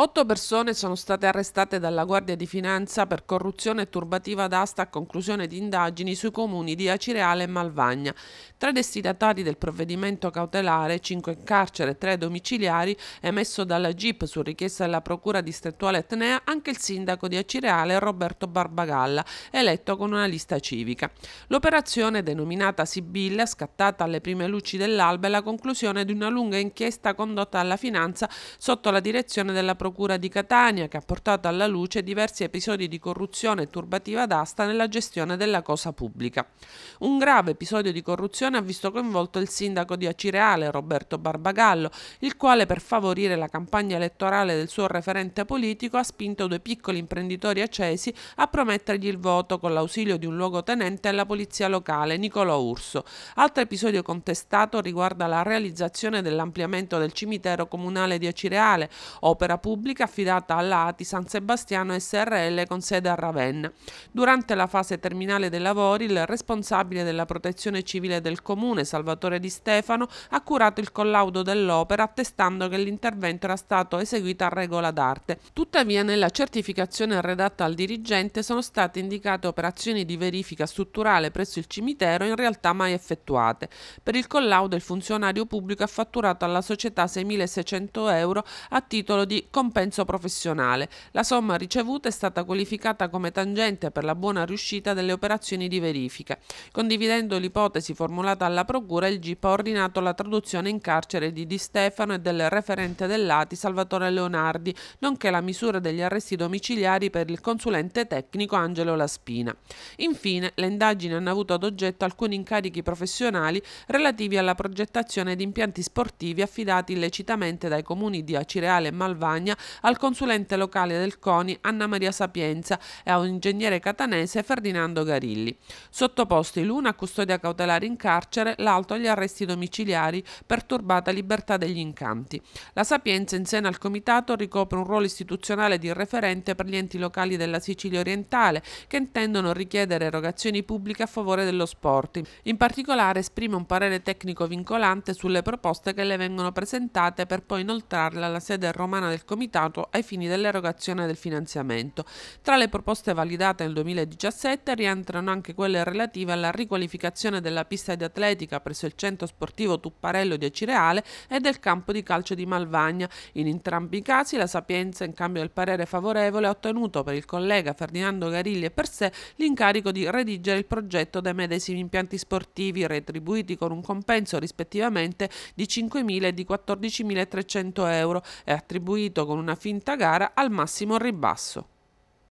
Otto persone sono state arrestate dalla Guardia di Finanza per corruzione e turbativa d'asta a conclusione di indagini sui comuni di Acireale e Malvagna. Tra i destinatari del provvedimento cautelare, 5 in carcere e 3 domiciliari, emesso dalla GIP su richiesta della Procura distrettuale Etnea, anche il sindaco di Acireale Roberto Barbagalla, eletto con una lista civica. L'operazione, denominata Sibilla, scattata alle prime luci dell'alba, è la conclusione di una lunga inchiesta condotta dalla finanza sotto la direzione della Procura Procura di Catania che ha portato alla luce diversi episodi di corruzione e turbativa d'asta nella gestione della cosa pubblica. Un grave episodio di corruzione ha visto coinvolto il sindaco di Acireale, Roberto Barbagallo, il quale per favorire la campagna elettorale del suo referente politico ha spinto due piccoli imprenditori accesi a promettergli il voto con l'ausilio di un luogotenente alla polizia locale, Nicolò Urso. Altro episodio contestato riguarda la realizzazione dell'ampliamento del cimitero comunale di Acireale, opera pubblica pubblica affidata alla ATI San Sebastiano SRL con sede a Ravenna. Durante la fase terminale dei lavori, il responsabile della protezione civile del comune, Salvatore Di Stefano, ha curato il collaudo dell'opera attestando che l'intervento era stato eseguito a regola d'arte. Tuttavia, nella certificazione redatta al dirigente sono state indicate operazioni di verifica strutturale presso il cimitero in realtà mai effettuate. Per il collaudo il funzionario pubblico ha fatturato alla società 6.600 euro a titolo di compensazione compenso professionale. La somma ricevuta è stata qualificata come tangente per la buona riuscita delle operazioni di verifica. Condividendo l'ipotesi formulata alla Procura, il GIP ha ordinato la traduzione in carcere di Di Stefano e del referente dell'ATI Salvatore Leonardi, nonché la misura degli arresti domiciliari per il consulente tecnico Angelo Laspina. Infine, le indagini hanno avuto ad oggetto alcuni incarichi professionali relativi alla progettazione di impianti sportivi affidati illecitamente dai comuni di Acireale e Malvagna Catania, al consulente locale del CONI Anna Maria Sapienza e a un ingegnere catanese Ferdinando Garilli. Sottoposti l'uno a custodia cautelare in carcere, l'altro agli arresti domiciliari per turbata libertà degli incanti. La Sapienza in seno al comitato ricopre un ruolo istituzionale di referente per gli enti locali della Sicilia orientale che intendono richiedere erogazioni pubbliche a favore dello sport. In particolare esprime un parere tecnico vincolante sulle proposte che le vengono presentate per poi inoltrarle alla sede romana del comitato comitato ai fini dell'erogazione del finanziamento. Tra le proposte validate nel 2017 rientrano anche quelle relative alla riqualificazione della pista di atletica presso il centro sportivo Tupparello di Acireale e del campo di calcio di Malvagna. In entrambi i casi la Sapienza, in cambio del parere favorevole, ha ottenuto per il collega Ferdinando Garilli e per sé l'incarico di redigere il progetto dei medesimi impianti sportivi retribuiti con un compenso rispettivamente di 5.000 e di 14.300 euro e attribuito con una finta gara al massimo ribasso.